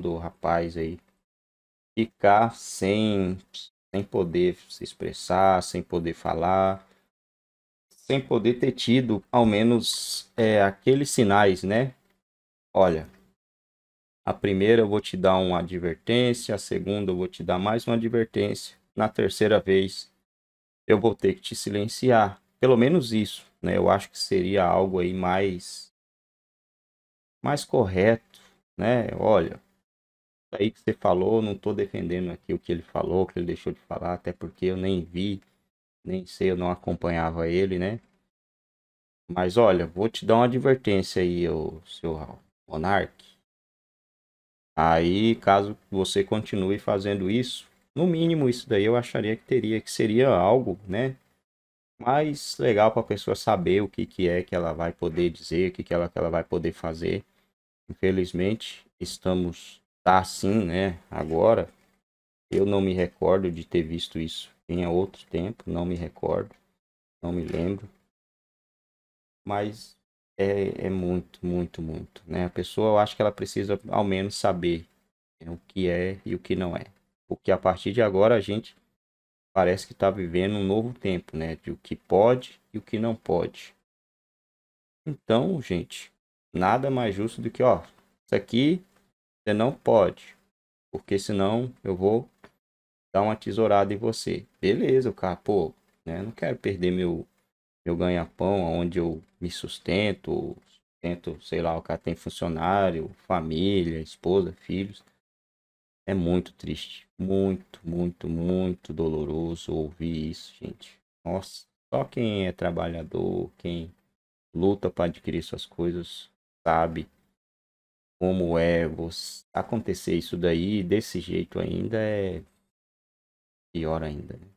do rapaz aí ficar sem, sem poder se expressar, sem poder falar, sem poder ter tido ao menos é, aqueles sinais, né? Olha, a primeira eu vou te dar uma advertência, a segunda eu vou te dar mais uma advertência, na terceira vez eu vou ter que te silenciar. Pelo menos isso, né? Eu acho que seria algo aí mais mais correto, né? Olha, aí que você falou, não estou defendendo aqui o que ele falou, o que ele deixou de falar, até porque eu nem vi, nem sei, eu não acompanhava ele, né? Mas olha, vou te dar uma advertência aí, o seu Monark. Aí, caso você continue fazendo isso, no mínimo isso daí eu acharia que teria, que seria algo, né? Mais legal para a pessoa saber o que, que é que ela vai poder dizer, o que, que, ela, que ela vai poder fazer. Infelizmente, estamos tá assim, né? Agora, eu não me recordo de ter visto isso. em outro tempo, não me recordo, não me lembro. Mas é, é muito, muito, muito, né? A pessoa, eu acho que ela precisa ao menos saber né, o que é e o que não é. Porque a partir de agora a gente parece que está vivendo um novo tempo, né? De o que pode e o que não pode. Então, gente, nada mais justo do que, ó, isso aqui você não pode. Porque senão eu vou dar uma tesourada em você. Beleza, o cara, pô, né? Não quero perder meu, meu ganha-pão, onde eu me sustento, sustento, sei lá, o cara tem funcionário, família, esposa, filhos. É muito triste, muito, muito, muito doloroso ouvir isso, gente. Nossa, só quem é trabalhador, quem luta para adquirir suas coisas, sabe como é acontecer isso daí desse jeito ainda é pior ainda. Né?